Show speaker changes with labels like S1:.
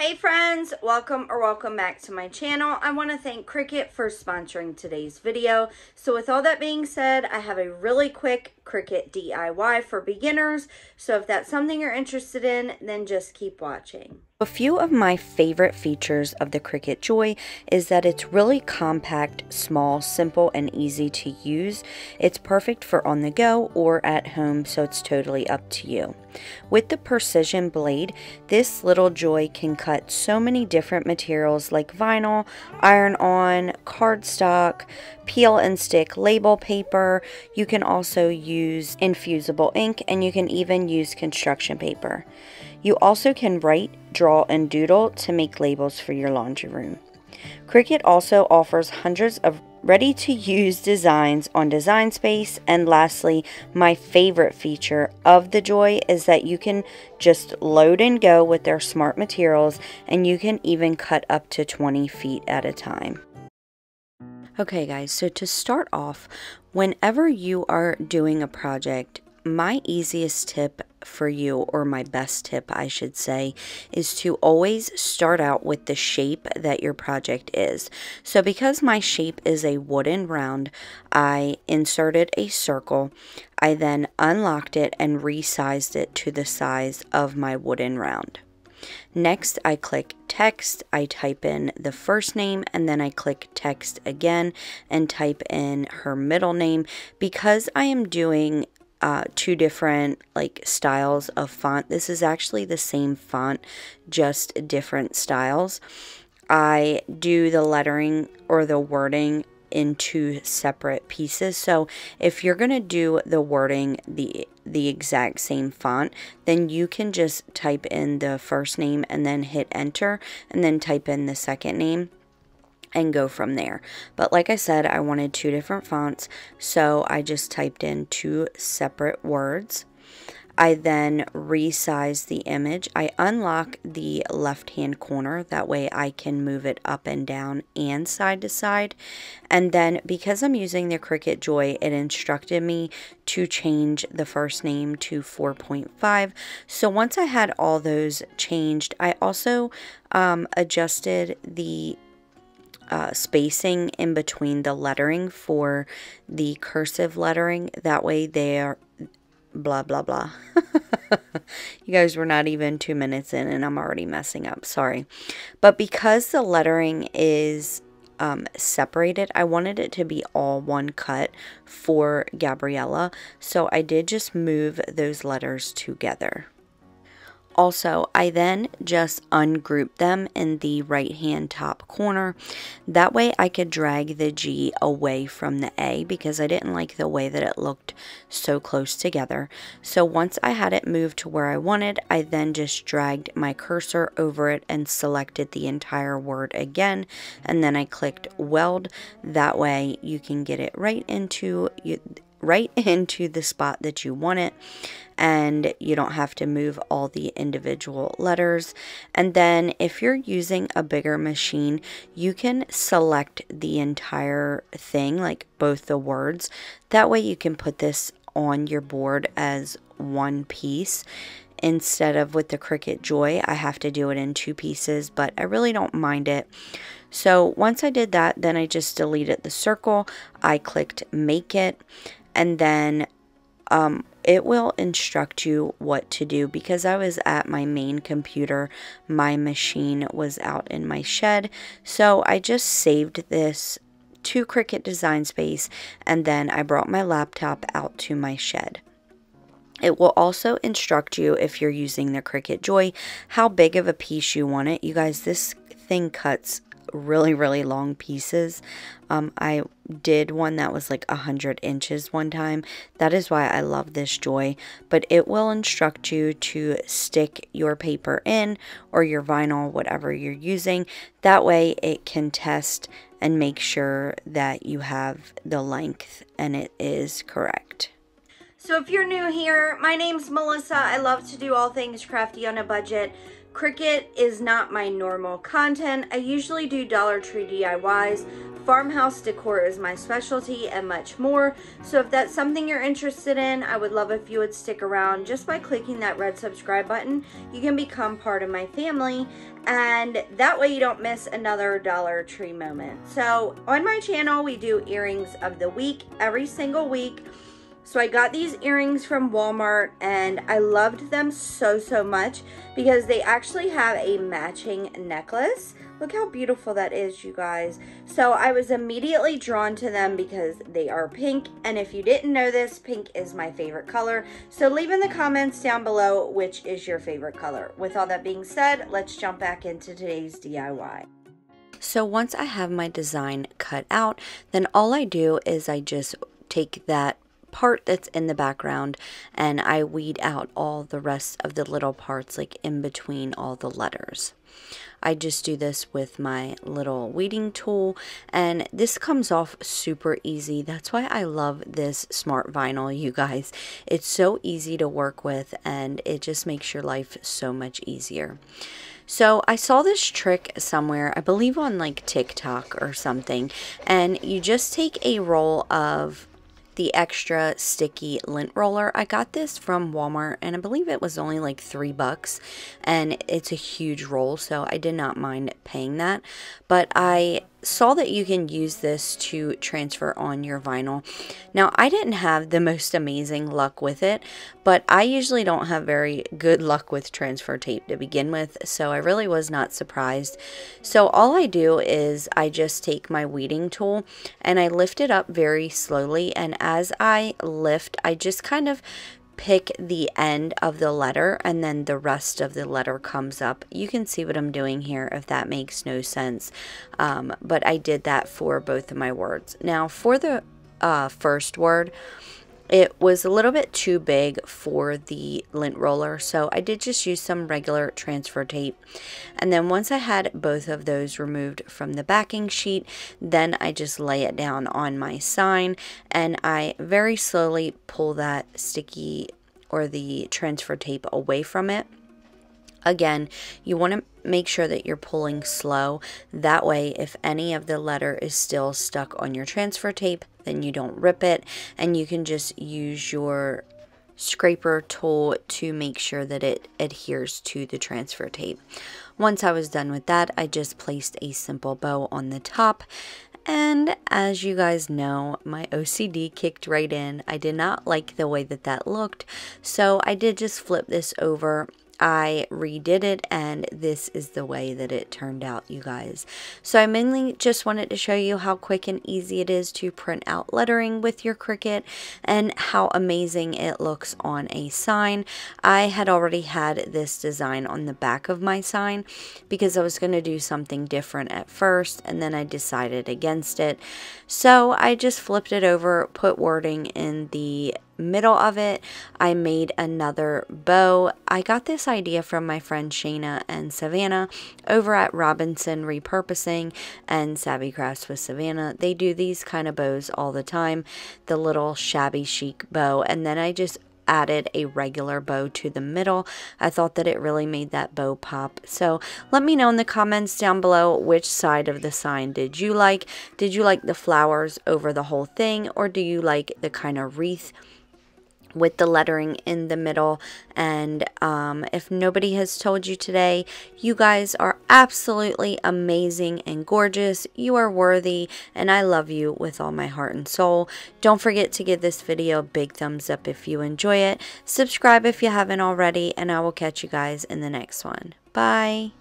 S1: Hey friends, welcome or welcome back to my channel. I want to thank Cricut for sponsoring today's video. So with all that being said, I have a really quick Cricut DIY for beginners. So if that's something you're interested in, then just keep watching. A few of my favorite features of the Cricut Joy is that it's really compact, small, simple, and easy to use. It's perfect for on the go or at home, so it's totally up to you. With the precision blade, this little Joy can cut so many different materials like vinyl, iron-on, cardstock, peel and stick label paper. You can also use use infusible ink, and you can even use construction paper. You also can write, draw, and doodle to make labels for your laundry room. Cricut also offers hundreds of ready to use designs on Design Space. And lastly, my favorite feature of the Joy is that you can just load and go with their smart materials and you can even cut up to 20 feet at a time. Okay guys, so to start off, Whenever you are doing a project, my easiest tip for you, or my best tip, I should say, is to always start out with the shape that your project is. So, because my shape is a wooden round, I inserted a circle. I then unlocked it and resized it to the size of my wooden round. Next, I click text, I type in the first name, and then I click text again and type in her middle name. Because I am doing uh, two different like styles of font, this is actually the same font, just different styles. I do the lettering or the wording into separate pieces. So if you're going to do the wording the the exact same font, then you can just type in the first name and then hit enter and then type in the second name and go from there. But like I said, I wanted two different fonts, so I just typed in two separate words. I then resize the image. I unlock the left-hand corner. That way I can move it up and down and side to side. And then because I'm using the Cricut Joy, it instructed me to change the first name to 4.5. So once I had all those changed, I also um, adjusted the uh, spacing in between the lettering for the cursive lettering. That way they are blah, blah, blah. you guys were not even two minutes in and I'm already messing up. Sorry. But because the lettering is um, separated, I wanted it to be all one cut for Gabriella. So I did just move those letters together. Also, I then just ungrouped them in the right hand top corner. That way I could drag the G away from the A because I didn't like the way that it looked so close together. So once I had it moved to where I wanted, I then just dragged my cursor over it and selected the entire word again. And then I clicked weld. That way you can get it right into right into the spot that you want it and you don't have to move all the individual letters. And then if you're using a bigger machine, you can select the entire thing, like both the words. That way you can put this on your board as one piece instead of with the Cricut Joy. I have to do it in two pieces, but I really don't mind it. So once I did that, then I just deleted the circle. I clicked make it and then um, it will instruct you what to do because I was at my main computer. My machine was out in my shed. So I just saved this to Cricut Design Space and then I brought my laptop out to my shed. It will also instruct you if you're using the Cricut Joy how big of a piece you want it. You guys, this thing cuts really, really long pieces. Um, I did one that was like 100 inches one time. That is why I love this joy, but it will instruct you to stick your paper in or your vinyl, whatever you're using. That way it can test and make sure that you have the length and it is correct. So if you're new here, my name's Melissa. I love to do all things crafty on a budget. Cricut is not my normal content. I usually do Dollar Tree DIYs. Farmhouse decor is my specialty and much more. So if that's something you're interested in, I would love if you would stick around. Just by clicking that red subscribe button, you can become part of my family. And that way you don't miss another Dollar Tree moment. So on my channel, we do earrings of the week every single week. So I got these earrings from Walmart and I loved them so, so much because they actually have a matching necklace. Look how beautiful that is, you guys. So I was immediately drawn to them because they are pink. And if you didn't know this, pink is my favorite color. So leave in the comments down below which is your favorite color. With all that being said, let's jump back into today's DIY. So once I have my design cut out, then all I do is I just take that part that's in the background and I weed out all the rest of the little parts like in between all the letters. I just do this with my little weeding tool and this comes off super easy. That's why I love this smart vinyl, you guys. It's so easy to work with and it just makes your life so much easier. So I saw this trick somewhere, I believe on like TikTok or something, and you just take a roll of the extra sticky lint roller. I got this from Walmart and I believe it was only like three bucks and it's a huge roll so I did not mind paying that. But I saw that you can use this to transfer on your vinyl. Now, I didn't have the most amazing luck with it, but I usually don't have very good luck with transfer tape to begin with, so I really was not surprised. So all I do is I just take my weeding tool and I lift it up very slowly, and as I lift, I just kind of pick the end of the letter and then the rest of the letter comes up. You can see what I'm doing here if that makes no sense. Um, but I did that for both of my words. Now for the uh, first word, it was a little bit too big for the lint roller, so I did just use some regular transfer tape. And then once I had both of those removed from the backing sheet, then I just lay it down on my sign and I very slowly pull that sticky or the transfer tape away from it. Again, you want to make sure that you're pulling slow. That way, if any of the letter is still stuck on your transfer tape, then you don't rip it and you can just use your scraper tool to make sure that it adheres to the transfer tape. Once I was done with that, I just placed a simple bow on the top and as you guys know, my OCD kicked right in. I did not like the way that that looked, so I did just flip this over I redid it and this is the way that it turned out you guys. So I mainly just wanted to show you how quick and easy it is to print out lettering with your Cricut and how amazing it looks on a sign. I had already had this design on the back of my sign because I was going to do something different at first and then I decided against it. So I just flipped it over, put wording in the middle of it, I made another bow. I got this idea from my friend Shayna and Savannah over at Robinson Repurposing and Savvy Crafts with Savannah. They do these kind of bows all the time, the little shabby chic bow. And then I just added a regular bow to the middle. I thought that it really made that bow pop. So let me know in the comments down below which side of the sign did you like. Did you like the flowers over the whole thing or do you like the kind of wreath with the lettering in the middle. And um, if nobody has told you today, you guys are absolutely amazing and gorgeous. You are worthy, and I love you with all my heart and soul. Don't forget to give this video a big thumbs up if you enjoy it. Subscribe if you haven't already, and I will catch you guys in the next one. Bye.